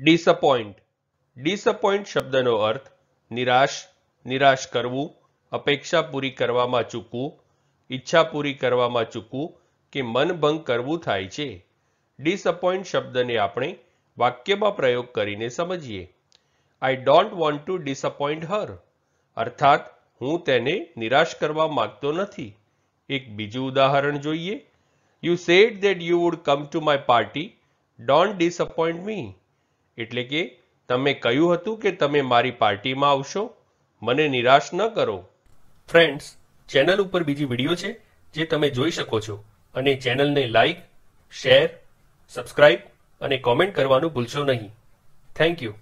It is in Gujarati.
ડિસઅપોઇન્ટ ડિસઅપોઇન્ટ શબ્દનો અર્થ નિરાશ નિરાશ કરવું અપેક્ષા પૂરી કરવામાં ચૂકવું ઈચ્છા પૂરી કરવામાં ચૂકવું કે મનભંગ કરવું થાય છે ડિસઅપોઇન્ટ શબ્દને આપણે વાક્યમાં પ્રયોગ કરીને સમજીએ I don't want to disappoint her અર્થાત હું તેને નિરાશ કરવા માંગતો નથી એક બીજું ઉદાહરણ જોઈએ you said that you would come to my party don't disappoint me એટલે કે તમે કહ્યું હતું કે તમે મારી પાર્ટીમાં આવશો મને નિરાશ ન કરો ફ્રેન્ડ્સ ચેનલ ઉપર બીજી વિડીયો છે જે તમે જોઈ શકો છો અને ચેનલને લાઈક શેર સબસ્ક્રાઇબ અને કોમેન્ટ કરવાનું ભૂલશો નહીં થેન્ક યુ